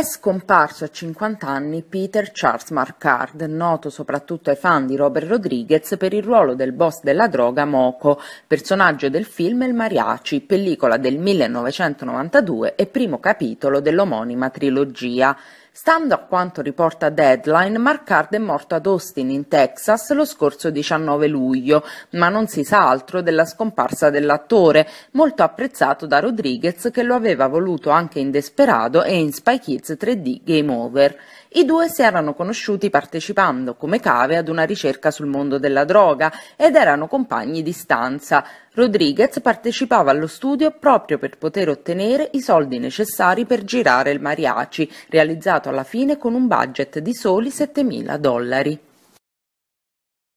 È scomparso a 50 anni Peter Charles Marquardt, noto soprattutto ai fan di Robert Rodriguez per il ruolo del boss della droga Moco, personaggio del film Il Mariachi, pellicola del 1992 e primo capitolo dell'omonima trilogia. Stando a quanto riporta Deadline, Mark Hard è morto ad Austin, in Texas, lo scorso 19 luglio, ma non si sa altro della scomparsa dell'attore, molto apprezzato da Rodriguez che lo aveva voluto anche in Desperado e in Spy Kids 3D Game Over. I due si erano conosciuti partecipando come cave ad una ricerca sul mondo della droga ed erano compagni di stanza. Rodriguez partecipava allo studio proprio per poter ottenere i soldi necessari per girare il mariachi, realizzato alla fine con un budget di soli 7.000 dollari.